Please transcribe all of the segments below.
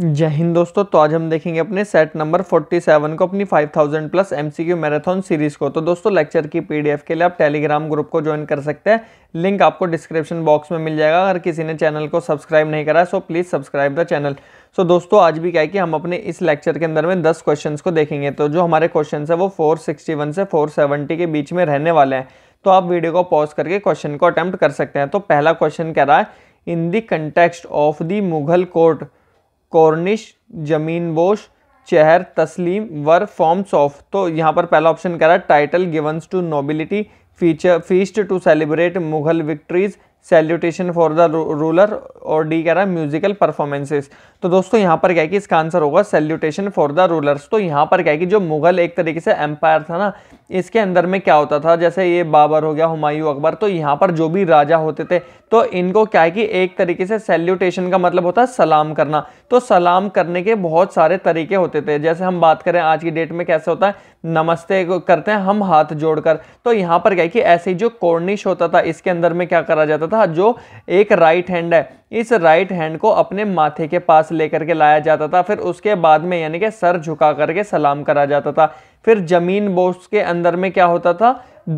जय हिंद दोस्तों तो आज हम देखेंगे अपने सेट नंबर 47 को अपनी 5000 प्लस एमसीक्यू मैराथन सीरीज को तो दोस्तों लेक्चर की पीडीएफ के लिए आप टेलीग्राम ग्रुप को ज्वाइन कर सकते हैं लिंक आपको डिस्क्रिप्शन बॉक्स में मिल जाएगा अगर किसी ने चैनल को सब्सक्राइब नहीं करा है so please subscribe the channel so दोस्तों आज भी क्या है कि हम अपने इस लेक्चर के अंदर में दस क्वेश्चन को देखेंगे तो जो हमारे क्वेश्चन है वो फोर से फोर के बीच में रहने वाले हैं तो आप वीडियो को पॉज करके क्वेश्चन को अटैम्प्ट कर सकते हैं तो पहला क्वेश्चन कह रहा है in the context of the Mughal court कॉर्निश जमीन बोश चहर तस्लीम वर फॉर्म्स ऑफ तो यहाँ पर पहला ऑप्शन कह रहा है title givens to nobility feature feast to celebrate Mughal victories salutation for the ruler और डी कह रहा है म्यूजिकल परफॉर्मेंसेस तो दोस्तों यहाँ पर क्या है कि इसका आंसर होगा सेल्यूटेशन फॉर द रूलर्स तो यहाँ पर क्या है कि जो मुगल एक तरीके से एम्पायर था ना इसके अंदर में क्या होता था जैसे ये बाबर हो गया हुमायूं अकबर तो यहाँ पर जो भी राजा होते थे तो इनको क्या है कि एक तरीके से सैल्यूटेशन का मतलब होता है सलाम करना तो सलाम करने के बहुत सारे तरीके होते थे जैसे हम बात करें आज की डेट में कैसे होता है नमस्ते करते हैं हम हाथ जोड़कर तो यहाँ पर क्या है कि ऐसे जो कॉर्निश होता था इसके अंदर में क्या करा जाता था जो एक राइट हैंड है इस राइट हैंड को अपने माथे के पास लेकर के लाया जाता था फिर उसके बाद में यानी कि सर झुका करके सलाम करा जाता था फिर जमीन बॉक्स के अंदर में क्या होता था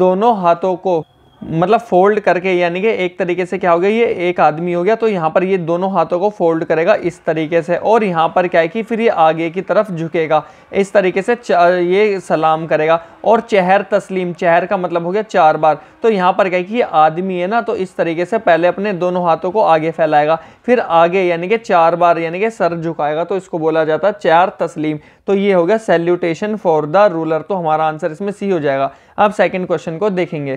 दोनों हाथों को मतलब फोल्ड करके यानी कि एक तरीके से क्या हो गया ये एक आदमी हो गया तो यहाँ पर ये दोनों हाथों को फोल्ड करेगा इस तरीके से और यहाँ पर क्या है कि फिर ये आगे की तरफ झुकेगा इस तरीके से ये सलाम करेगा और चहर तस्लीम चहर का मतलब हो गया चार बार तो यहाँ पर क्या है कि ये आदमी है ना तो इस तरीके से पहले अपने दोनों हाथों को आगे फैलाएगा फिर आगे यानी कि चार बार यानी कि सर झुकाएगा तो इसको बोला जाता है चार तस्लीम तो ये हो गया सेल्यूटेशन फॉर द रूलर तो हमारा आंसर इसमें सी हो जाएगा अब सेकेंड क्वेश्चन को देखेंगे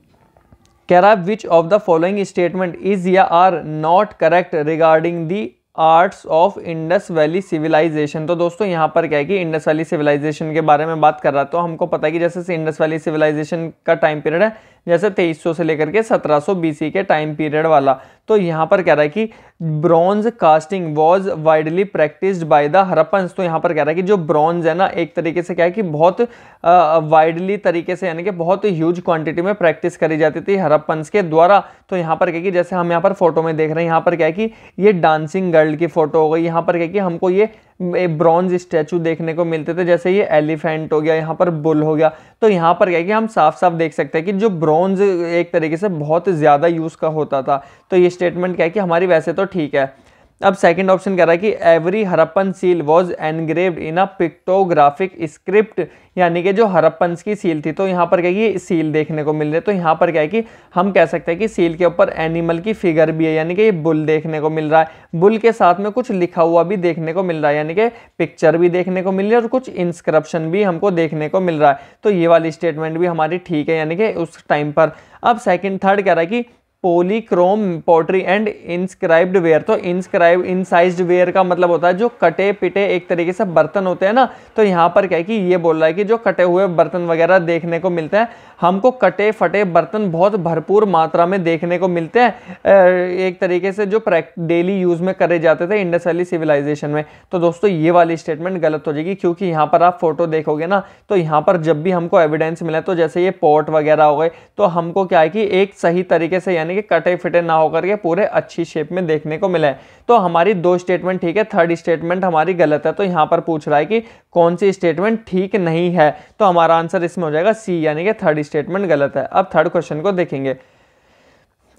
कह रहा है which of the following statement is या are not correct regarding the arts of Indus valley civilization तो दोस्तों यहाँ पर क्या है कि इंडस वैली सिविलाइजेशन के बारे में बात कर रहा तो हमको पता है कि जैसे इंडस वैली सिविलाइजेशन का टाइम पीरियड है जैसे 2300 से लेकर के 1700 बीसी के टाइम पीरियड वाला तो यहाँ पर कह रहा है कि bronze casting was widely practised by the Harappans तो यहाँ पर कह रहा है कि जो ब्रॉन्ज है ना एक तरीके से क्या है कि बहुत वाइडली तरीके से यानी कि बहुत ह्यूज क्वांटिटी में प्रैक्टिस करी जाती थी हरपन्स के द्वारा तो यहाँ पर क्या कि जैसे हम यहाँ पर फोटो में देख रहे हैं यहाँ पर क्या है कि ये डांसिंग गर्ल की फोटो हो गई यहाँ पर क्या कि हमको ये ब्रॉन्ज स्टैचू देखने को मिलते थे जैसे ये एलिफेंट हो गया यहाँ पर बुल हो गया तो यहाँ पर क्या है कि हम साफ साफ देख सकते हैं कि जो ब्रॉन्ज एक तरीके से बहुत ज़्यादा यूज़ का होता था तो ये स्टेटमेंट क्या है कि हमारी वैसे तो ठीक है अब सेकंड ऑप्शन कह रहा है कि every Harappan seal was engraved in a pictographic script यानी कि जो हरप्पन की सील थी तो यहाँ पर क्या है कि सील देखने को मिल रही है तो यहाँ पर क्या है कि हम कह सकते हैं कि सील के ऊपर एनिमल की फिगर भी है यानी कि बुल देखने को मिल रहा है बुल के साथ में कुछ लिखा हुआ भी देखने को मिल रहा है यानी कि पिक्चर भी देखने को मिल रही है और कुछ इंस्क्रप्शन भी हमको देखने को मिल रहा है तो ये वाली स्टेटमेंट भी हमारी ठीक है यानी कि उस टाइम पर अब सेकेंड थर्ड कह रहा है कि polychrome pottery and inscribed ware तो इंस्क्राइब साइज वेयर का मतलब होता है जो कटे पिटे एक तरीके से बर्तन होते हैं ना तो यहाँ पर क्या है कि ये बोल रहा है कि जो कटे हुए बर्तन वगैरह देखने को मिलते हैं हमको कटे फटे बर्तन बहुत भरपूर मात्रा में देखने को मिलते हैं एक तरीके से जो डेली यूज में करे जाते थे इंडस वैली सिविलाइजेशन में तो दोस्तों ये वाली स्टेटमेंट गलत हो जाएगी क्योंकि यहाँ पर आप फोटो देखोगे ना तो यहाँ पर जब भी हमको एविडेंस मिला तो जैसे ये पोर्ट वगैरह हो गए तो हमको क्या है कि एक सही तरीके से यानी यानी कि कटे फिटे ना होकर के पूरे अच्छी शेप में देखने को मिला है तो हमारी दो स्टेटमेंट ठीक है थर्ड स्टेटमेंट हमारी गलत है तो यहाँ पर पूछ रहा है कि कौन सी स्टेटमेंट ठीक नहीं है तो हमारा आंसर इसमें हो जाएगा सी यानी कि थर्ड स्टेटमेंट गलत है अब थर्ड क्वेश्चन को देखेंगे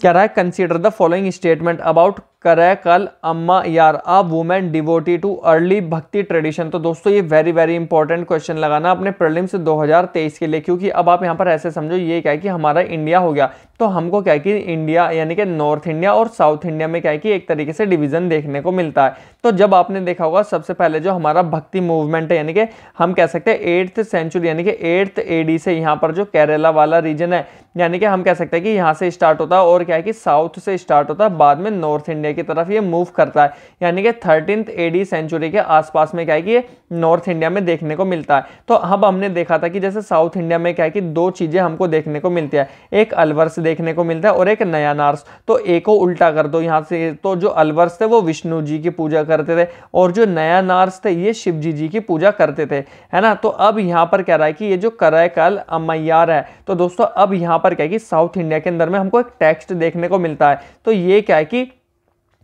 क्या रहा है consider the following statement about Karaikal Ammaiyar a women devotee to early bhakti tradition तो दोस्तों ये वेरी वेरी इंपॉर्टेंट क्वेश्चन लगाना अपने हजार 2023 के लिए क्योंकि अब आप यहाँ पर ऐसे समझो ये क्या है कि हमारा इंडिया हो गया तो हमको क्या है कि इंडिया यानी कि नॉर्थ इंडिया और साउथ इंडिया में क्या है कि एक तरीके से डिवीजन देखने को मिलता है तो जब आपने देखा होगा सबसे पहले जो हमारा भक्ति मूवमेंट है यानी कि हम कह सकते हैं एट्थ सेंचुरी यानी कि एट्थ एडी से यहाँ पर जो केरला वाला रीजन है यानी कि हम कह सकते हैं कि यहाँ से स्टार्ट होता है और क्या है कि साउथ से स्टार्ट होता है बाद में नॉर्थ इंडिया की तरफ ये मूव करता है यानी कि थर्टीन एडी सेंचुरी के आसपास में क्या है कि ये नॉर्थ इंडिया में देखने को मिलता है तो अब हमने देखा था कि जैसे साउथ इंडिया में क्या है कि दो चीज़ें हमको देखने को मिलती है एक अलवर्स देखने को मिलता है और एक नया नार्स तो एक को उल्टा कर दो यहाँ से तो जो अलवर्स थे वो विष्णु जी की पूजा करते थे और जो नया नार्स थे ये शिव जी जी की पूजा करते थे है ना तो अब यहाँ पर कह रहा है कि ये जो करयकाल अमैयार है तो दोस्तों अब यहाँ पर क्या है कि साउथ इंडिया के अंदर में हमको एक टेक्स्ट देखने को मिलता है तो ये क्या है कि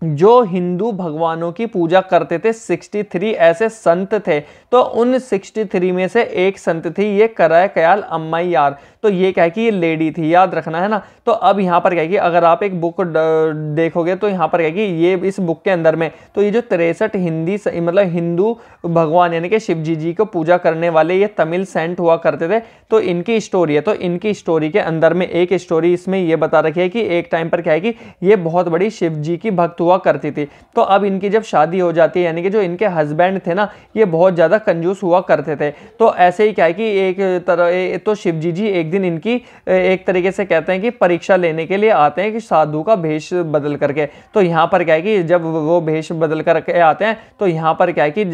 जो हिंदू भगवानों की पूजा करते थे 63 ऐसे संत थे तो उन 63 में से एक संत थी ये कराय कयाल अम्माई यार तो ये क्या है कि ये लेडी थी याद रखना है ना तो अब यहाँ पर क्या है कि अगर आप एक बुक देखोगे तो यहाँ पर क्या है कि ये इस बुक के अंदर में तो ये जो तिरसठ हिंदी मतलब हिंदू भगवान यानी कि शिव जी जी को पूजा करने वाले ये तमिल सेंट हुआ करते थे तो इनकी स्टोरी है तो इनकी स्टोरी के अंदर में एक स्टोरी इसमें ये बता रखी है कि एक टाइम पर क्या है कि ये बहुत बड़ी शिव जी की भक्त हुआ करती थी तो अब इनकी जब शादी हो जाती है यानी कि जो इनके हस्बैंड थे ना ये बहुत ज़्यादा कंजूस हुआ करते थे तो ऐसे ही क्या है कि एक तरह तो शिव जी जी एक दिन इनकी एक तरीके से कहते हैं कि परीक्षा लेने के लिए आते हैं कि साधु का भेष बदल करके तो यहाँ पर क्या है कि जब वो भेष बदल करके आते हैं तो यहाँ पर क्या है कि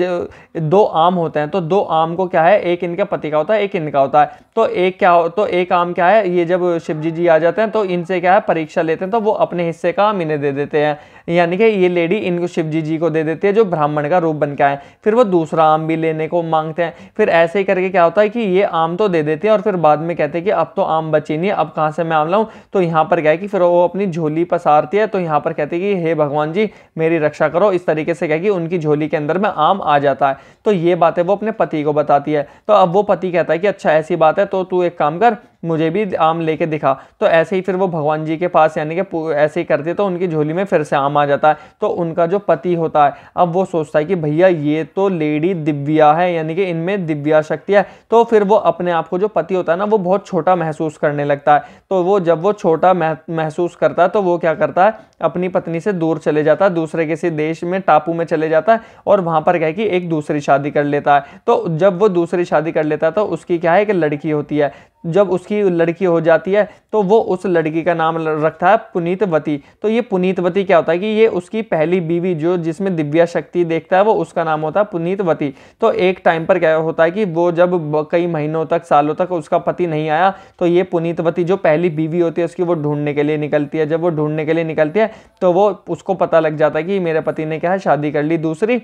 दो आम होते हैं तो दो आम को क्या है एक इनके पति का होता है एक इनका होता है तो एक क्या हो तो एक आम क्या है ये जब शिव जी जी आ जाते हैं तो इनसे क्या है परीक्षा लेते हैं तो वो अपने हिस्से का आम इन्हें दे देते हैं यानी कि ये लेडी इनको शिव जी जी को दे देती है जो ब्राह्मण का रूप बन के आए फिर वो दूसरा आम भी लेने को मांगते हैं फिर ऐसे ही करके क्या होता है कि ये आम तो दे देते हैं और फिर बाद में कहते हैं कि अब तो आम बचे नहीं अब कहाँ से मैं आम लाऊँ तो यहाँ पर क्या है कि फिर वो अपनी झोली पसारती है तो यहाँ पर कहती है कि हे भगवान जी मेरी रक्षा करो इस तरीके से क्या कि उनकी झोली के अंदर में आम आ जाता है तो ये बातें वो अपने पति को बताती है तो अब वो पति कहता है कि अच्छा ऐसी बात है तो तू एक काम कर मुझे भी आम लेके दिखा तो ऐसे ही फिर वो भगवान जी के पास यानी कि ऐसे ही करते तो उनकी झोली में फिर से आम आ जाता है तो उनका जो पति होता है अब वो सोचता है कि भैया ये तो लेडी दिव्या है यानी कि इनमें दिव्या शक्ति है तो फिर वो अपने आप को जो पति होता है ना वो बहुत छोटा महसूस करने लगता है तो वो जब वो छोटा महसूस करता है तो वो क्या करता है अपनी पत्नी से दूर चले जाता है दूसरे किसी देश में टापू में चले जाता है और वहाँ पर कह कि एक दूसरी शादी कर लेता है तो जब वो दूसरी शादी कर लेता है तो उसकी क्या है कि लड़की होती है जब उसकी लड़की हो जाती है तो वो उस लड़की का नाम रखता है पुनीतवती तो ये पुनीतवती क्या होता है कि ये उसकी पहली बीवी जो जिसमें दिव्या शक्ति देखता है वो उसका नाम होता है पुनीतवती तो एक टाइम पर क्या होता है कि वो जब कई महीनों तक सालों तक उसका पति नहीं आया तो ये पुनीतवती जो पहली बीवी होती है उसकी वो ढूंढने के लिए निकलती है जब वो ढूंढने के लिए निकलती है तो वो उसको पता लग जाता है कि मेरे पति ने क्या है शादी कर ली दूसरी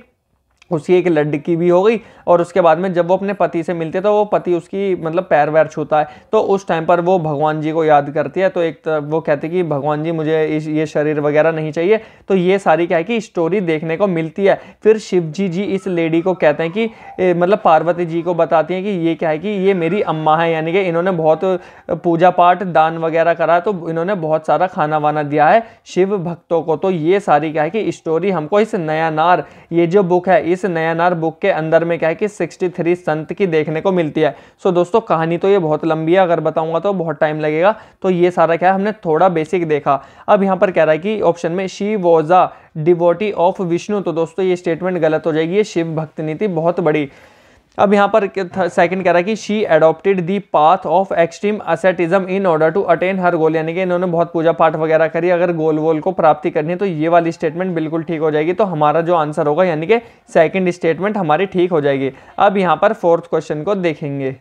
उसकी एक लड़की भी हो गई और उसके बाद में जब वो अपने पति से मिलते तो वो पति उसकी मतलब पैर वैर छूता है तो उस टाइम पर वो भगवान जी को याद करती है तो एक तरफ वो कहते कि भगवान जी मुझे इस ये शरीर वगैरह नहीं चाहिए तो ये सारी क्या है कि स्टोरी देखने को मिलती है फिर शिव जी जी इस लेडी को कहते हैं कि ए, मतलब पार्वती जी को बताती हैं कि ये क्या है कि ये मेरी अम्मा है यानी कि इन्होंने बहुत पूजा पाठ दान वगैरह करा तो इन्होंने बहुत सारा खाना वाना दिया है शिव भक्तों को तो ये सारी क्या है कि स्टोरी हमको इस नया नार ये जो बुक है इस नयानार बुक के अंदर में क्या है कि 63 संत की देखने को मिलती है सो so, दोस्तों कहानी तो ये बहुत लंबी है अगर बताऊंगा तो बहुत टाइम लगेगा तो ये सारा क्या है हमने थोड़ा बेसिक देखा अब यहाँ पर कह रहा है कि ऑप्शन में she was a devotee of Vishnu तो दोस्तों ये स्टेटमेंट गलत हो जाएगी ये शिव भक्तनी नीति बहुत बड़ी अब यहाँ पर सेकंड कह रहा है कि she adopted the path of extreme asceticism in order to attain her goal यानी कि इन्होंने बहुत पूजा पाठ वगैरह करी अगर गोल वोल को प्राप्ति करनी है तो ये वाली स्टेटमेंट बिल्कुल ठीक हो जाएगी तो हमारा जो आंसर होगा यानी कि सेकंड स्टेटमेंट हमारी ठीक हो जाएगी अब यहाँ पर फोर्थ क्वेश्चन को देखेंगे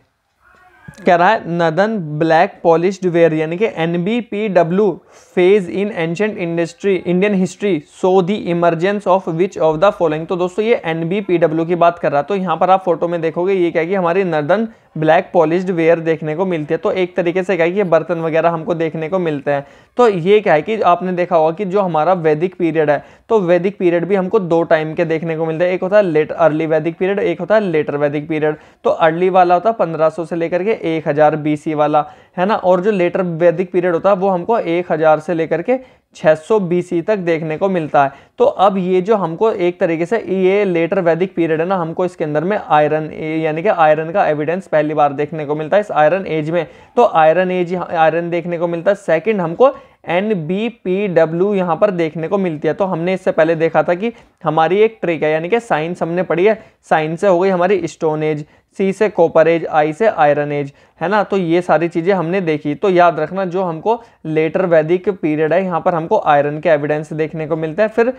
कह रहा है नदन ब्लैक पॉलिश वेयर यानी कि N B P W phase in ancient industry Indian history so the emergence of which of the following तो दोस्तों ये एन बी पी डब्ल्यू की बात कर रहा है तो यहाँ पर आप फोटो में देखोगे ये क्या कि हमारी नदन ब्लैक पॉलिश्ड वेयर देखने को मिलती है तो एक तरीके से क्या है कि ये बर्तन वगैरह हमको देखने को मिलते हैं तो ये क्या है कि आपने देखा होगा कि जो हमारा वैदिक पीरियड है तो वैदिक पीरियड भी हमको दो टाइम के देखने को मिलते हैं एक होता है लेट अर्ली वैदिक पीरियड एक होता है लेटर वैदिक पीरियड तो अर्ली वाला होता है पंद्रह से लेकर के एक हज़ार वाला है ना और जो लेटर वैदिक पीरियड होता है वो हमको एक हज़ार से लेकर के 600 सौ तक देखने को मिलता है तो अब ये जो हमको एक तरीके से ये लेटर वैदिक पीरियड है ना हमको इसके अंदर में आयरन यानी कि आयरन का एविडेंस पहली बार देखने को मिलता है इस आयरन एज में तो आयरन एज आयरन देखने को मिलता है सेकंड हमको एन बी पी डब्ल्यू यहाँ पर देखने को मिलती है तो हमने इससे पहले देखा था कि हमारी एक ट्रिक है यानी कि साइंस हमने पढ़ी है साइंस से हो गई हमारी स्टोन एज सी से कॉपर एज आई से आयरन एज है ना तो ये सारी चीज़ें हमने देखी तो याद रखना जो हमको लेटर वैदिक पीरियड है यहाँ पर हमको आयरन के एविडेंस देखने को मिलता है फिर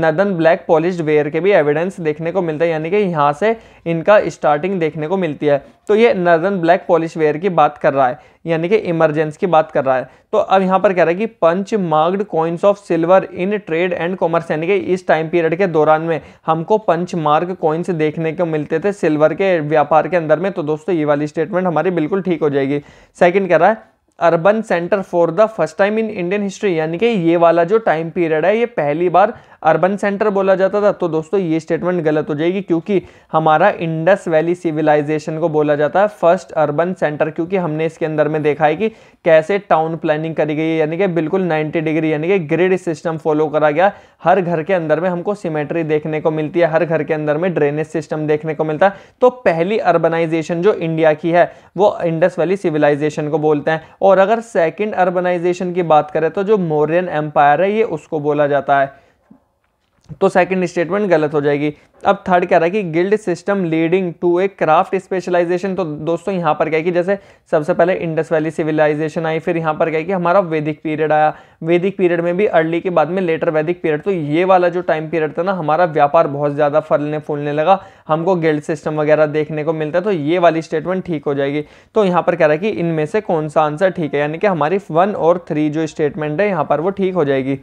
नदन ब्लैक पॉलिश वेयर के भी एविडेंस देखने को मिलता है यानी कि यहाँ से इनका स्टार्टिंग देखने को मिलती है तो ये नदन ब्लैक पॉलिश वेयर की बात कर रहा है यानी कि इमरजेंस की बात कर रहा है तो अब यहाँ पर कह रहा है कि punch marked coins of silver in trade and commerce यानी कि इस टाइम पीरियड के दौरान में हमको पंच मार्ग कॉइन्स देखने को मिलते थे सिल्वर के व्यापार के अंदर में तो दोस्तों ये वाली स्टेटमेंट हमारी बिल्कुल बिल्कुल ठीक हो जाएगी सेकंड कह रहा है urban centre for the first time in Indian history यानी कि ये वाला जो टाइम पीरियड है ये पहली बार अर्बन सेंटर बोला जाता था तो दोस्तों ये स्टेटमेंट गलत हो जाएगी क्योंकि हमारा इंडस वैली सिविलाइजेशन को बोला जाता है फर्स्ट अर्बन सेंटर क्योंकि हमने इसके अंदर में देखा है कि कैसे टाउन प्लानिंग करी गई है यानी कि बिल्कुल 90 डिग्री यानी कि ग्रिड सिस्टम फॉलो करा गया हर घर के अंदर में हमको सिमेट्री देखने को मिलती है हर घर के अंदर में ड्रेनेज सिस्टम देखने को मिलता है तो पहली अर्बनाइजेशन जो इंडिया की है वो इंडस वैली सिविलाइजेशन को बोलते हैं और अगर सेकेंड अर्बनाइजेशन की बात करें तो जो मोरियन एम्पायर है ये उसको बोला जाता है तो सेकंड स्टेटमेंट गलत हो जाएगी अब थर्ड कह रहा है कि guild system leading to a craft specialisation तो दोस्तों यहाँ पर क्या है कि जैसे सबसे पहले इंडस वैली सिविलाइजेशन आई फिर यहाँ पर क्या है कि हमारा वैदिक पीरियड आया वैदिक पीरियड में भी अर्ली के बाद में लेटर वैदिक पीरियड तो ये वाला जो टाइम पीरियड था ना हमारा व्यापार बहुत ज़्यादा फलने फूलने लगा हमको गिल्ड सिस्टम वगैरह देखने को मिलता है तो ये वाली स्टेटमेंट ठीक हो जाएगी तो यहाँ पर कह रहा है कि इनमें से कौन सा आंसर ठीक है यानी कि हमारी वन और थ्री जो स्टेटमेंट है यहाँ पर वो ठीक हो जाएगी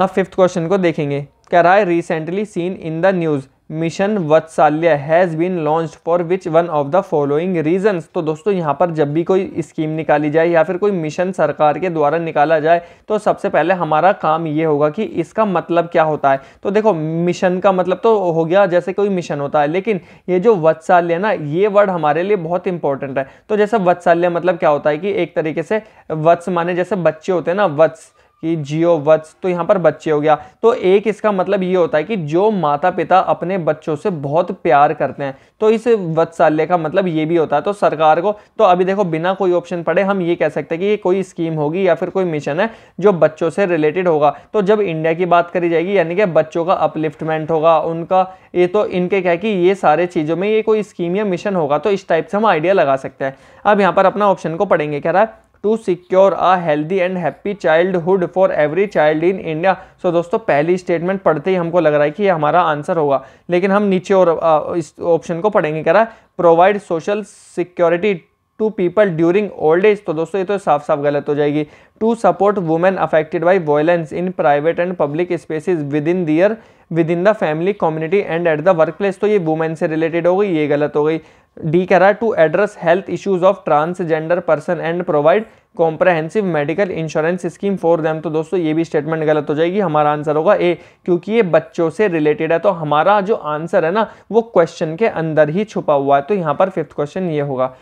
अब फिफ्थ क्वेश्चन को देखेंगे कह रहा है recently seen in the news mission Vatsalya has been launched for which one of the following reasons तो दोस्तों यहाँ पर जब भी कोई स्कीम निकाली जाए या फिर कोई मिशन सरकार के द्वारा निकाला जाए तो सबसे पहले हमारा काम ये होगा कि इसका मतलब क्या होता है तो देखो मिशन का मतलब तो हो गया जैसे कोई मिशन होता है लेकिन ये जो वत्साल्य ना ये वर्ड हमारे लिए बहुत इंपॉर्टेंट है तो जैसे वत्साल्य मतलब क्या होता है कि एक तरीके से वत्स माने जैसे बच्चे होते हैं ना वत्स कि जियो वत्स तो यहाँ पर बच्चे हो गया तो एक इसका मतलब ये होता है कि जो माता पिता अपने बच्चों से बहुत प्यार करते हैं तो इस वत्साल्य का मतलब ये भी होता है तो सरकार को तो अभी देखो बिना कोई ऑप्शन पड़े हम ये कह सकते हैं कि ये कोई स्कीम होगी या फिर कोई मिशन है जो बच्चों से रिलेटेड होगा तो जब इंडिया की बात करी जाएगी यानी कि बच्चों का अपलिफ्टमेंट होगा उनका ये तो इनके क्या कि ये सारे चीज़ों में ये कोई स्कीम या मिशन होगा तो इस टाइप से हम आइडिया लगा सकते हैं अब यहाँ पर अपना ऑप्शन को पढ़ेंगे कह रहा है to secure a healthy and happy childhood for every child in India so दोस्तों पहली स्टेटमेंट पढ़ते ही हमको लग रहा है कि ये हमारा आंसर होगा लेकिन हम नीचे और आ, इस ऑप्शन को पढ़ेंगे कह रहा है provide social security to people during old age तो दोस्तों ये तो साफ साफ गलत हो जाएगी to support women affected by violence in private and public spaces within their within the family community and at the workplace तो ये वुमेन से रिलेटेड हो गई ये गलत हो गई डी कह रहा है to address health issues of transgender person and provide comprehensive medical insurance scheme for them तो दोस्तों ये भी स्टेटमेंट गलत हो जाएगी हमारा आंसर होगा ए क्योंकि ये बच्चों से रिलेटेड है तो हमारा जो आंसर है ना वो क्वेश्चन के अंदर ही छुपा हुआ है तो यहाँ पर फिफ्थ क्वेश्चन ये होगा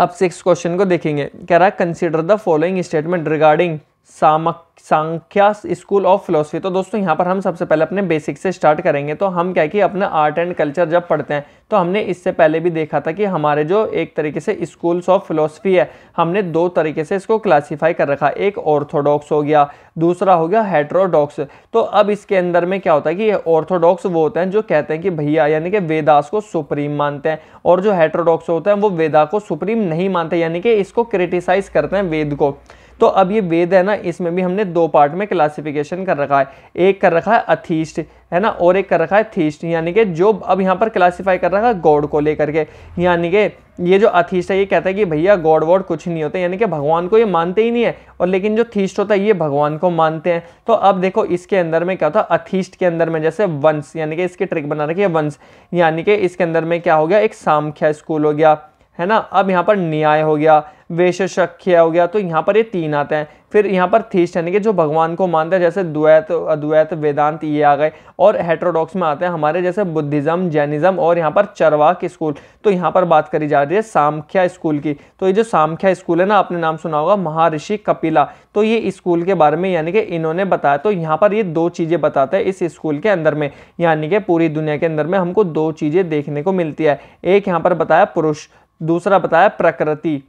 अब सिक्स क्वेश्चन को देखेंगे कह रहा है consider the following statement regarding Samkhya school of philosophy तो दोस्तों यहाँ पर हम सबसे पहले अपने बेसिक से स्टार्ट करेंगे तो हम क्या कि अपना आर्ट एंड कल्चर जब पढ़ते हैं तो हमने इससे पहले भी देखा था कि हमारे जो एक तरीके से स्कूल्स ऑफ फिलोसफी है हमने दो तरीके से इसको क्लासीफाई कर रखा एक ऑर्थोडॉक्स हो गया दूसरा हो गया हेट्रोडॉक्स तो अब इसके अंदर में क्या होता है कि ऑर्थोडॉक्स वो होते हैं जो कहते हैं कि भैया यानी कि वेदास को सुप्रीम मानते हैं और जो हेट्रोडॉक्स होते हैं वो वेदा को सुप्रीम नहीं मानते यानी कि इसको क्रिटिसाइज करते हैं वेद को तो अब ये वेद है ना इसमें भी हमने दो पार्ट में क्लासिफिकेशन कर रखा है एक कर रखा है अथीस्ट है ना और एक कर रखा है थीस्ट यानी कि जो अब यहाँ पर क्लासिफाई कर रखा है गॉड को लेकर के यानी कि ये जो अथीस्ट है ये कहता है कि भैया गॉड वॉड कुछ नहीं होते यानी कि भगवान को ये मानते ही नहीं है और लेकिन जो थीस्ट होता है ये भगवान को मानते हैं तो अब देखो इसके अंदर में क्या होता है अथीस्ट के अंदर में जैसे वंश यानी कि इसके ट्रिक बना रखी है वंश यानी कि इसके अंदर में क्या हो गया एक सामख्या स्कूल हो गया है ना अब यहाँ पर न्याय हो गया वेशशख्य हो गया तो यहाँ पर ये तीन आते हैं फिर यहाँ पर थीस्ट यानी कि जो भगवान को मानते हैं जैसे द्वैत अद्वैत वेदांत ये आ गए और हेट्रोडॉक्स में आते हैं हमारे जैसे बुद्धिज्म जैनिज्म और यहाँ पर चरवाक स्कूल तो यहाँ पर बात करी जा रही है सामख्या स्कूल की तो ये जो सामख्या स्कूल है ना आपने नाम सुना होगा महर्षि कपिला तो ये स्कूल के बारे में यानी कि इन्होंने बताया तो यहाँ पर ये दो चीज़ें बताते हैं इस स्कूल के अंदर में यानी कि पूरी दुनिया के अंदर में हमको दो चीज़ें देखने को मिलती है एक यहाँ पर बताया पुरुष दूसरा बताया प्रकृति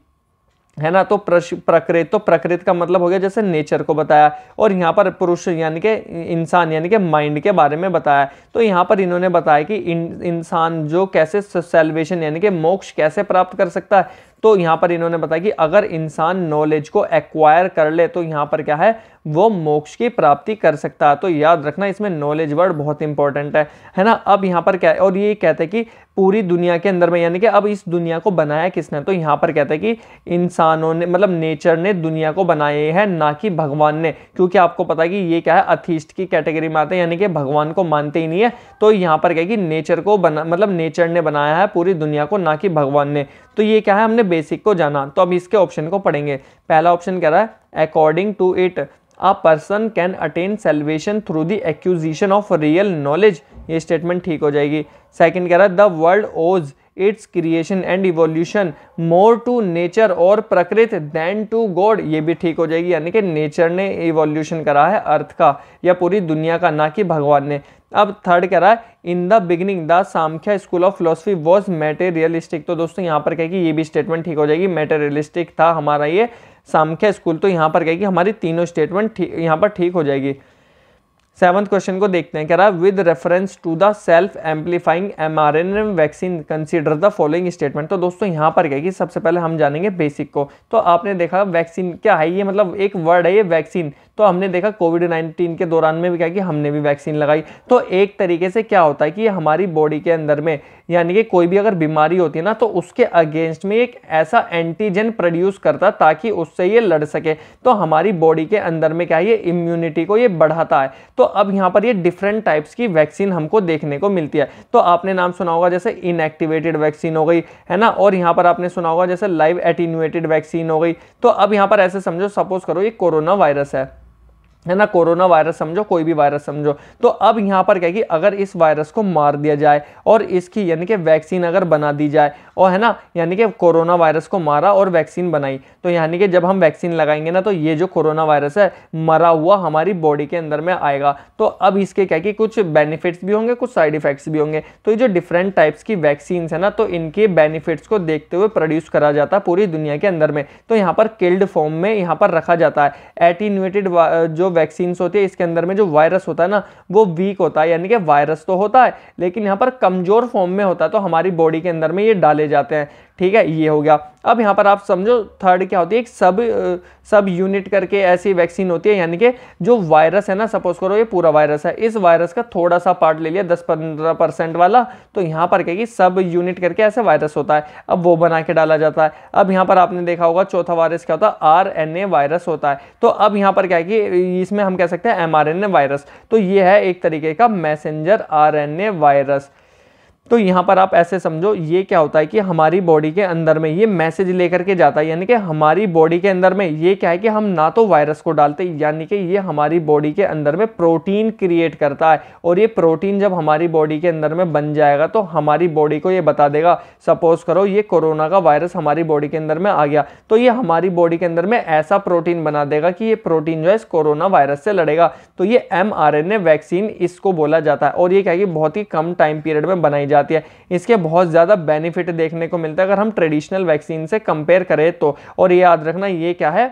है ना तो प्रकृत तो प्रकृत का मतलब हो गया जैसे नेचर को बताया और यहाँ पर पुरुष यानी के इंसान यानी के माइंड के बारे में बताया तो यहाँ पर इन्होंने बताया कि इंसान जो कैसे सेल्वेशन यानी कि मोक्ष कैसे प्राप्त कर सकता है तो यहाँ पर इन्होंने बताया कि अगर इंसान नॉलेज को एक्वायर कर ले तो यहाँ पर क्या है वो मोक्ष की प्राप्ति कर सकता है तो याद रखना इसमें नॉलेज वर्ड बहुत इंपॉर्टेंट है है ना अब यहाँ पर क्या है और ये कहते हैं कि पूरी दुनिया के अंदर में यानी कि अब इस दुनिया को बनाया किसने तो यहाँ पर कहते हैं कि इंसानों ने मतलब नेचर ने दुनिया को बनाए है ना कि भगवान ने क्योंकि आपको पता है कि ये क्या है अथीस्ट की कैटेगरी में आते हैं यानी कि भगवान को मानते ही नहीं है तो यहाँ पर क्या है कि नेचर को बना मतलब नेचर ने बनाया है पूरी दुनिया को ना कि भगवान ने तो ये क्या है हमने बेसिक को जाना तो अब इसके ऑप्शन को पढ़ेंगे पहला ऑप्शन कह रहा है according to it a person can attain salvation through the acquisition of real knowledge ये स्टेटमेंट ठीक हो जाएगी सेकेंड कह रहा है the world owes its creation and evolution more to nature और प्रकृत देन टू गॉड ये भी ठीक हो जाएगी यानी कि नेचर ने इवोल्यूशन करा है अर्थ का या पूरी दुनिया का ना कि भगवान ने अब थर्ड कह रहा है in the beginning the Samkhya school of philosophy was materialistic तो दोस्तों यहाँ पर कहेगी ये भी स्टेटमेंट ठीक हो जाएगी मेटेरियलिस्टिक था हमारा ये सामख्या स्कूल तो यहाँ पर कहेगी हमारी तीनों स्टेटमेंट यहाँ पर ठीक हो जाएगी सेवंथ क्वेश्चन को देखते हैं कह रहा with reference to the self amplifying M R N vaccine consider the following statement तो दोस्तों यहाँ पर क्या कि सबसे पहले हम जानेंगे बेसिक को तो आपने देखा वैक्सीन क्या है ये मतलब एक वर्ड है ये वैक्सीन तो हमने देखा कोविड नाइन्टीन के दौरान में भी क्या कि हमने भी वैक्सीन लगाई तो एक तरीके से क्या होता है कि हमारी बॉडी के अंदर में यानी कि कोई भी अगर बीमारी होती है ना तो उसके अगेंस्ट में एक ऐसा एंटीजन प्रोड्यूस करता ताकि उससे ये लड़ सके तो हमारी बॉडी के अंदर में क्या है ये इम्यूनिटी को ये बढ़ाता है तो अब यहाँ पर ये डिफरेंट टाइप्स की वैक्सीन हमको देखने को मिलती है तो आपने नाम सुना होगा जैसे इनएक्टिवेटेड वैक्सीन हो गई है ना और यहाँ पर आपने सुना होगा जैसे लाइव एटीन्यूएटेड वैक्सीन हो गई तो अब यहाँ पर ऐसे समझो सपोज करो ये कोरोना वायरस है है ना कोरोना वायरस समझो कोई भी वायरस समझो तो अब यहाँ पर क्या कि अगर इस वायरस को मार दिया जाए और इसकी यानी कि वैक्सीन अगर बना दी जाए और है ना यानी कि कोरोना वायरस को मारा और वैक्सीन बनाई तो यानी कि जब हम वैक्सीन लगाएंगे ना तो ये जो कोरोना वायरस है मरा हुआ हमारी बॉडी के अंदर में आएगा तो अब इसके क्या कि कुछ बेनिफिट्स भी होंगे कुछ साइड इफेक्ट्स भी होंगे तो ये जो डिफरेंट टाइप्स की वैक्सीन है ना तो इनके बेनिफिट्स को देखते हुए प्रोड्यूस करा जाता है पूरी दुनिया के अंदर में तो यहाँ पर किल्ड फॉर्म में यहाँ पर रखा जाता है एटीन्यूटेड जो वैक्सीन होती है इसके अंदर में जो वायरस होता है ना वो वीक होता है यानी कि वायरस तो होता है लेकिन यहाँ पर कमज़ोर फॉर्म में होता है तो हमारी बॉडी के अंदर में ये डाले जाते हैं ठीक है ये हो गया अब यहाँ पर आप समझो थर्ड क्या होती है एक सब सब यूनिट करके ऐसी वैक्सीन होती है यानी कि जो वायरस है ना सपोज करो ये पूरा वायरस है इस वायरस का थोड़ा सा पार्ट ले लिया दस पंद्रह परसेंट वाला तो यहाँ पर कहेगी सब यूनिट करके ऐसे वायरस होता है अब वो बना के डाला जाता है अब यहाँ पर आपने देखा होगा चौथा वायरस क्या होता है आर वायरस होता है तो अब यहाँ पर क्या है कि इसमें हम कह सकते हैं एम वायरस तो ये है एक तरीके का मैसेंजर आर वायरस तो यहाँ पर आप ऐसे समझो ये क्या होता है कि हमारी बॉडी के अंदर में ये मैसेज लेकर के जाता है यानी कि हमारी बॉडी के अंदर में ये क्या है कि हम ना तो वायरस को डालते यानी कि ये हमारी बॉडी के अंदर में प्रोटीन क्रिएट करता है और ये प्रोटीन जब हमारी बॉडी के अंदर में बन जाएगा तो हमारी बॉडी को ये बता देगा सपोज करो ये कोरोना का वायरस हमारी बॉडी के अंदर में आ गया तो ये हमारी बॉडी के अंदर में ऐसा प्रोटीन बना देगा कि ये प्रोटीन जो है इस कोरोना वायरस से लड़ेगा तो ये एम वैक्सीन इसको बोला जाता है और ये क्या है कि बहुत ही कम टाइम पीरियड में बनाई जाती जाती है इसके बहुत ज़्यादा बेनिफिट देखने को मिलता है अगर हम ट्रेडिशनल वैक्सीन से कंपेयर करें तो और ये याद रखना ये क्या है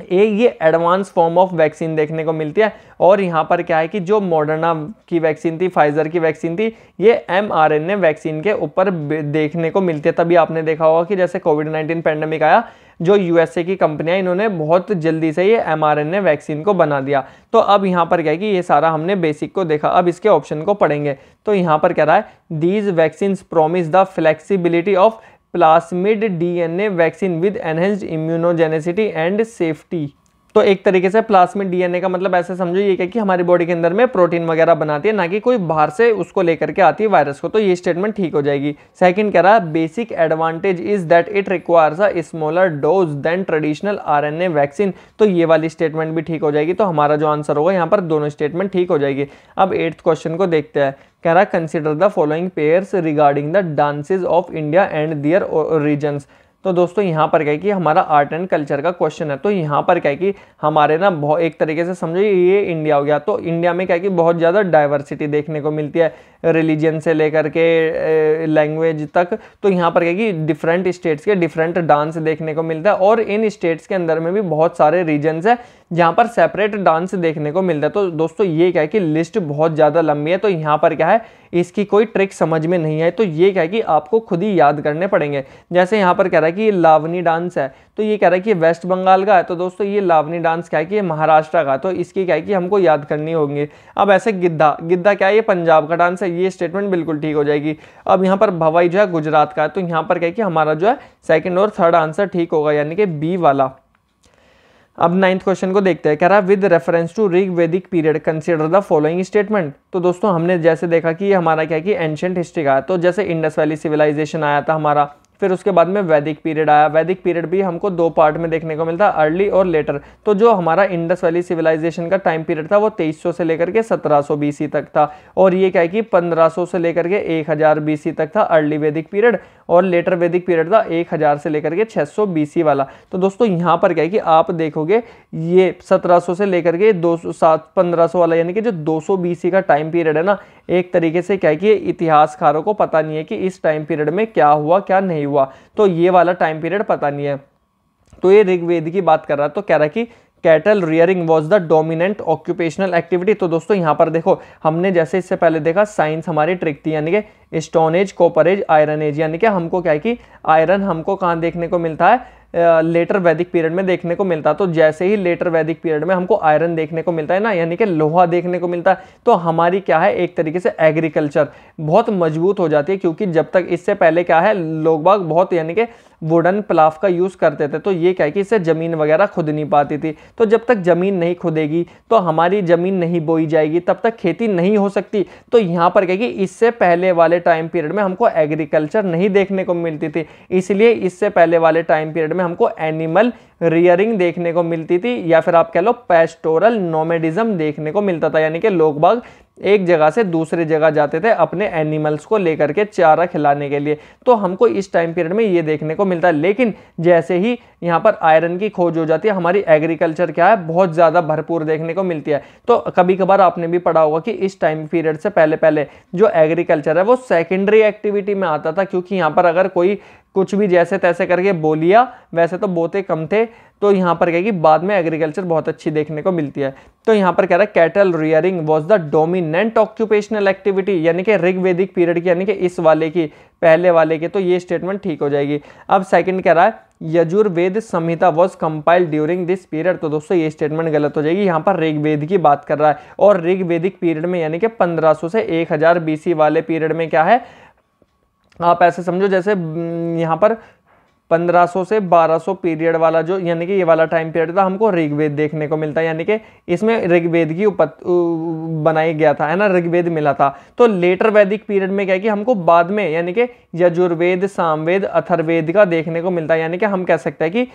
एक ये एडवांस फॉर्म ऑफ वैक्सीन देखने को मिलती है और यहाँ पर क्या है कि जो मॉडर्ना की वैक्सीन थी फाइजर की वैक्सीन थी ये एम वैक्सीन के ऊपर देखने को मिलती है तभी आपने देखा होगा कि जैसे कोविड नाइन्टीन पैंडमिक आया जो यूएसए की कंपनियां इन्होंने बहुत जल्दी से ये एम वैक्सीन को बना दिया तो अब यहाँ पर क्या है कि ये सारा हमने बेसिक को देखा अब इसके ऑप्शन को पढ़ेंगे तो यहाँ पर कह रहा है these vaccine promise the flexibility of plasmid a vaccine with enhanced immunogenicity and safety तो एक तरीके से प्लास्मिड डीएनए का मतलब ऐसे समझो ये क्या कि हमारी बॉडी के अंदर में प्रोटीन वगैरह बनाती है ना कि कोई बाहर से उसको लेकर के आती है वायरस को तो ये स्टेटमेंट ठीक हो जाएगी सेकंड कह रहा है basic advantage is that it requires a smaller dose than traditional RNA vaccine तो ये वाली स्टेटमेंट भी ठीक हो जाएगी तो हमारा जो आंसर होगा यहाँ पर दोनों स्टेटमेंट ठीक हो जाएगी अब एट्थ क्वेश्चन को देखते हैं कह रहा consider the following pairs regarding the dances of India and their regions तो दोस्तों यहाँ पर क्या है कि हमारा आर्ट एंड कल्चर का क्वेश्चन है तो यहाँ पर क्या है कि हमारे ना बहुत एक तरीके से समझो ये इंडिया हो गया तो इंडिया में क्या है कि बहुत ज़्यादा डाइवर्सिटी देखने को मिलती है रिलीजन से लेकर के लैंग्वेज तक तो यहाँ पर क्या कि डिफरेंट स्टेट्स के डिफरेंट डांस देखने को मिलता है और इन स्टेट्स के अंदर में भी बहुत सारे रीजन्स है जहाँ पर सेपरेट डांस देखने को मिलता है तो दोस्तों ये क्या है कि लिस्ट बहुत ज़्यादा लंबी है तो यहाँ पर क्या है इसकी कोई ट्रिक समझ में नहीं आई तो ये क्या है कि आपको खुद ही याद करने पड़ेंगे जैसे यहाँ पर कह रहा है कि ये लावनी डांस है तो ये कह रहा है कि वेस्ट बंगाल का है तो दोस्तों ये लावनी डांस क्या है कि ये महाराष्ट्र का तो इसकी क्या है कि हमको याद करनी होगी अब ऐसे गिद्धा गिद्धा क्या है ये पंजाब का डांस है ये स्टेटमेंट बिल्कुल ठीक हो जाएगी अब यहाँ पर भवाई जो है गुजरात का है तो यहाँ पर क्या कि हमारा जो है सेकेंड और थर्ड आंसर ठीक होगा यानी कि बी वाला अब नाइन्थ क्वेश्चन को देखते हैं कह रहा है with reference to Rig Vedic period consider the following statement तो दोस्तों हमने जैसे देखा कि ये हमारा क्या है कि एंशेंट हिस्ट्री का है तो जैसे इंडस वैली सिविलाइजेशन आया था हमारा फिर उसके बाद में वैदिक पीरियड आया वैदिक पीरियड भी हमको दो पार्ट में देखने को मिलता अर्ली और लेटर तो जो हमारा इंडस वैली सिविलाइजेशन का टाइम पीरियड था वो 2300 से लेकर के 1700 बीसी तक था और ये क्या है कि 1500 से लेकर के 1000 बीसी तक था अर्ली वैदिक पीरियड और लेटर वैदिक पीरियड था 1000 से लेकर के 600 बीसी वाला तो दोस्तों यहाँ पर क्या है कि आप देखोगे ये 1700 से लेकर के दो सात पंद्रह वाला यानी कि जो 200 बीसी का टाइम पीरियड है ना एक तरीके से क्या है कि इतिहासकारों को पता नहीं है कि इस टाइम पीरियड में क्या हुआ क्या नहीं हुआ नहीं हुआ तो ये वाला टाइम पीरियड पता नहीं है तो ये ऋग्वेद की बात कर रहा है तो कह रहा है कि cattle rearing was the dominant occupational activity तो दोस्तों यहाँ पर देखो हमने जैसे इससे पहले देखा साइंस हमारी ट्रिक थी यानी कि स्टोनेज कॉपरेज आयरन एज यानी कि हमको क्या है कि आयरन हमको कहाँ देखने को मिलता है लेटर वैदिक पीरियड में देखने को मिलता तो जैसे ही लेटर वैदिक पीरियड में हमको आयरन देखने को मिलता है ना यानी कि लोहा देखने को मिलता है तो हमारी क्या है एक तरीके से एग्रीकल्चर बहुत मजबूत हो जाती है क्योंकि जब तक इससे पहले क्या है लोग बाग बहुत यानी कि वुडन प्लाफ का यूज़ करते थे तो ये क्या है कि इससे ज़मीन वगैरह खुद नहीं पाती थी तो जब तक ज़मीन नहीं खुदेगी तो हमारी ज़मीन नहीं बोई जाएगी तब तक खेती नहीं हो सकती तो यहाँ पर क्या कि इससे पहले वाले टाइम पीरियड में हमको एग्रीकल्चर नहीं देखने को मिलती थी इसलिए इससे पहले वाले टाइम पीरियड में हमको एनिमल रियरिंग देखने को मिलती थी या फिर आप कह लो पेस्टोरल नोमेडिज्म देखने को मिलता था यानी कि लोग बाग एक जगह से दूसरे जगह जाते थे अपने एनिमल्स को लेकर के चारा खिलाने के लिए तो हमको इस टाइम पीरियड में ये देखने को मिलता है लेकिन जैसे ही यहाँ पर आयरन की खोज हो जाती है हमारी एग्रीकल्चर क्या है बहुत ज़्यादा भरपूर देखने को मिलती है तो कभी कभार आपने भी पढ़ा होगा कि इस टाइम पीरियड से पहले पहले जो एग्रीकल्चर है वो सेकेंडरी एक्टिविटी में आता था क्योंकि यहाँ पर अगर कोई कुछ भी जैसे तैसे करके बोलिया वैसे तो बोते कम थे तो यहाँ पर कहेगी बाद में एग्रीकल्चर बहुत अच्छी देखने को मिलती है तो यहाँ पर कह रहा है cattle rearing was the dominant occupational activity यानी कि ऋग्वेदिक पीरियड की यानी कि इस वाले की पहले वाले के तो ये स्टेटमेंट ठीक हो जाएगी अब सेकंड कह रहा है Yajurveda Samhita was compiled during this period तो दोस्तों ये स्टेटमेंट गलत हो जाएगी यहाँ पर ऋग्वेद की बात कर रहा है और ऋग्वेदिक पीरियड में यानी कि पंद्रह से एक हजार वाले पीरियड में क्या है आप ऐसे समझो जैसे हम्म, यहाँ पर 1500 से 1200 पीरियड वाला जो यानी कि ये वाला टाइम पीरियड था हमको ऋग्वेद देखने को मिलता है यानी कि इसमें ऋग्वेद की उपत बनाया गया था है ना ऋग्वेद मिला था तो लेटर वैदिक पीरियड में क्या है कि हमको बाद में यानी कि यजुर्वेद सामवेद अथर्वेद का देखने को मिलता है यानी कि हम कह सकते हैं कि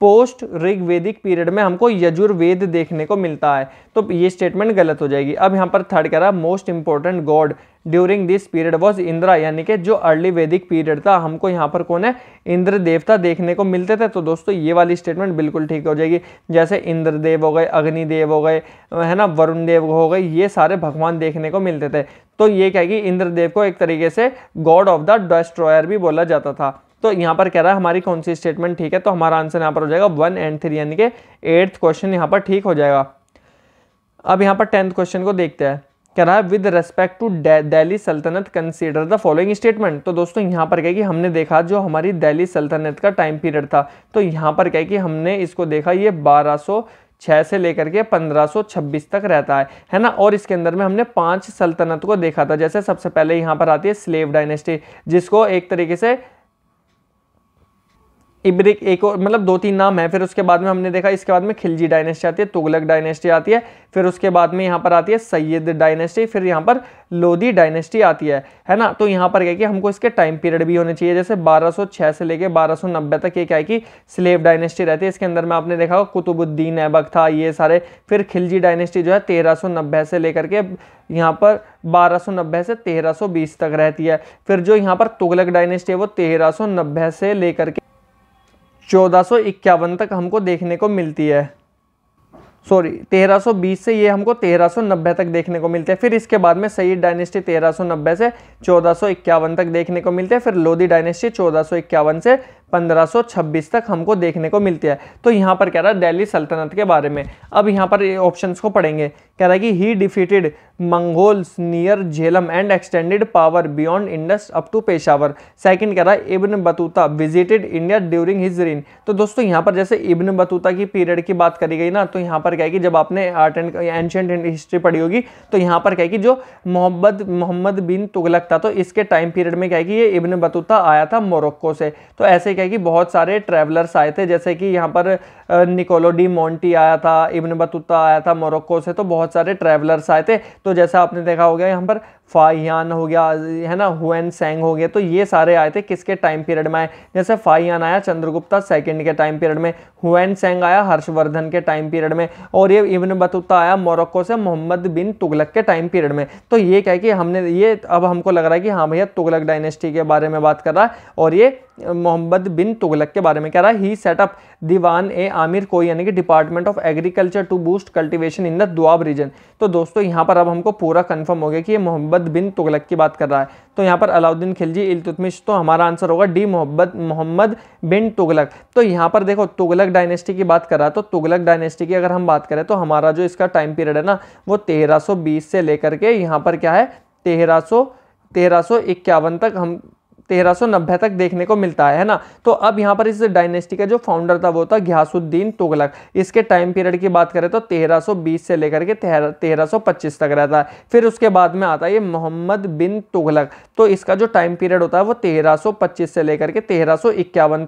पोस्ट ऋग्वेदिक पीरियड में हमको यजुर्वेद देखने को मिलता है तो ये स्टेटमेंट गलत हो जाएगी अब यहाँ पर थर्ड कह रहा है most important god during this period was Indra यानी कि जो अर्ली वैदिक पीरियड था हमको यहाँ पर कौन है इंद्र देवता देखने को मिलते थे तो दोस्तों ये वाली स्टेटमेंट बिल्कुल ठीक हो जाएगी जैसे इंद्रदेव हो गए अग्निदेव हो गए है ना वरुण देव हो गए ये सारे भगवान देखने को मिलते थे तो ये क्या कि इंद्रदेव को एक तरीके से गॉड ऑफ द डिस्ट्रॉयर भी बोला जाता था तो यहाँ पर कह रहा है हमारी कौन सी स्टेटमेंट ठीक है तो हमारा आंसर यहाँ पर हो जाएगा वन एंड थ्री यानी कि एट्थ क्वेश्चन यहाँ पर ठीक हो जाएगा अब यहाँ पर टेंथ क्वेश्चन को देखते हैं कह रहा है विद रेस्पेक्ट टू दिल्ली सल्तनत कंसीडर द फॉलोइंग स्टेटमेंट तो दोस्तों यहाँ पर कहे कि हमने देखा जो हमारी दिल्ली सल्तनत का टाइम पीरियड था तो यहाँ पर कहे कि हमने इसको देखा ये 1206 से लेकर के 1526 तक रहता है है ना और इसके अंदर में हमने पांच सल्तनत को देखा था जैसे सबसे पहले यहाँ पर आती है स्लेव डायनेस्टी जिसको एक तरीके से इब्रिक एक और मतलब दो तीन नाम है फिर उसके बाद में हमने देखा इसके बाद में खिलजी डायनेस्टी आती है तुगलक डायनेस्टी आती है फिर उसके बाद में यहाँ पर आती है सैयद डायनेस्टी फिर यहाँ पर लोधी डायनेस्टी आती है है ना तो यहाँ पर क्या कि हमको इसके टाइम पीरियड भी होने चाहिए जैसे 1206 से लेके 1290 तक ये क्या है कि स्लेव डायनेस्टी रहती है इसके अंदर में आपने देखा कुतुबुद्दीन ऐबक था ये सारे फिर खिलजी डायनेस्टी जो है तेरह से लेकर के यहाँ पर 1290 से 1320 तक रहती है फिर जो यहाँ पर तुगलक डायनेस्टी है वो 1390 से लेकर के चौदह तक हमको देखने को मिलती है सॉरी 1320 से ये हमको 1390 तक देखने को मिलते हैं फिर इसके बाद में सईद डायनेस्टी 1390 से चौदह तक देखने को मिलते हैं फिर लोधी डायनेस्टी चौदह से 1526 तक हमको देखने को मिलती है तो यहाँ पर कह रहा है दिल्ली सल्तनत के बारे में अब यहाँ पर ऑप्शंस को पढ़ेंगे कह रहा है कि he defeated Mongols near Jhelum and extended power beyond Indus up to Peshawar second कह रहा है Ibn Battuta visited India during his reign तो दोस्तों यहाँ पर जैसे इब्न बतूता की पीरियड की बात करी गई ना तो यहाँ पर क्या है कि जब आपने आर्ट एंड एंशेंट हिस्ट्री पढ़ी होगी तो यहाँ पर क्या है कि जो मोहम्मद मोहम्मद बिन तुगलक था तो इसके टाइम पीरियड में क्या है कि ये इब्न बतूता आया था मोरक्को से तो ऐसे क्या है कि बहुत सारे ट्रैवलर्स आए थे जैसे कि यहाँ पर निकोलो डी मोंटी आया था इब्न बतूता आया था मोरक्को से तो बहुत सारे ट्रैवलर्स आए थे तो जैसा आपने देखा हो गया यहाँ पर फाइयान हो गया है ना हुएन सेंग हो गया तो ये सारे आए थे किसके टाइम पीरियड में आए जैसे फाइयान आया चंद्रगुप्ता सेकंड के टाइम पीरियड में हुएन सेंग आया हर्षवर्धन के टाइम पीरियड में और ये इब्न बतूता आया मोरक्को से मोहम्मद बिन तुगलक के टाइम पीरियड में तो ये क्या कि हमने ये अब हमको लग रहा है कि हाँ भैया तुगलक डायनेस्टी के बारे में बात कर रहा है और ये मोहम्मद बिन तुगलक के बारे में कह रहा है ही सेटअप दीवान ए आमिर को यानी कि department of agriculture to boost cultivation in the Doab region तो दोस्तों यहाँ पर अब हमको पूरा कन्फर्म हो गया कि ये मोहम्मद बिन तुगलक की बात कर रहा है तो यहाँ पर अलाउद्दीन खिलजी इलतुतमिश तो हमारा आंसर होगा डी मोहब्बत मोहम्मद बिन तुगलक तो यहाँ पर देखो तुगलक डायनेस्टी की बात कर रहा है तो तुगलक डायनेस्टी की अगर हम बात करें तो हमारा जो इसका टाइम पीरियड है ना वो तेरह से लेकर के यहाँ पर क्या है तेरह सौ तेरह सौ इक्यावन तक हम 1390 तक देखने को मिलता है ना तो अब यहाँ पर इस डायनेस्टी का जो फाउंडर था वो था घ्यासुद्दीन तुगलक इसके टाइम पीरियड की बात करें तो 1320 से लेकर के 1325 तक रहता है फिर उसके बाद में आता है ये मोहम्मद बिन तुगलक तो इसका जो टाइम पीरियड होता है वो 1325 से लेकर के तेरह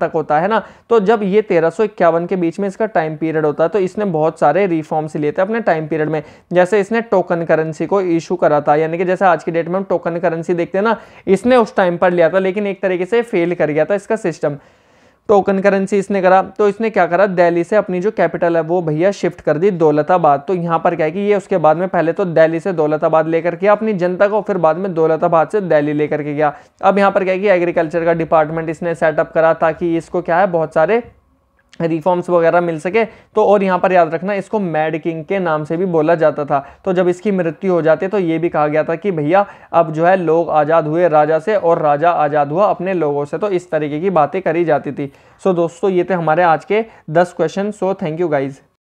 तक होता है ना तो जब ये तेरह के बीच में इसका टाइम पीरियड होता है तो इसने बहुत सारे रिफॉर्म्स लिए थे अपने टाइम पीरियड में जैसे इसने टोकन करेंसी को इशू करा था यानी कि जैसे आज की डेट में हम टोकन करेंसी देखते हैं ना इसने उस टाइम पर लिया था लेकिन एक तरीके से फेल कर गया था इसका सिस्टम टोकन करेंसी इसने करा तो इसने क्या करा दिल्ली से अपनी जो कैपिटल है वो भैया शिफ्ट कर दी दौलताबाद तो यहाँ पर क्या है कि ये उसके बाद में पहले तो दिल्ली से दौलताबाद लेकर के अपनी जनता को फिर बाद में दौलताबाद से दिल्ली लेकर के गया अब यहाँ पर क्या है कि एग्रीकल्चर का डिपार्टमेंट इसने सेटअप करा ताकि इसको क्या है बहुत सारे रिफॉर्म्स वगैरह मिल सके तो और यहाँ पर याद रखना इसको मैड किंग के नाम से भी बोला जाता था तो जब इसकी मृत्यु हो जाती तो ये भी कहा गया था कि भैया अब जो है लोग आज़ाद हुए राजा से और राजा आज़ाद हुआ अपने लोगों से तो इस तरीके की बातें करी जाती थी सो दोस्तों ये थे हमारे आज के दस question so thank you guys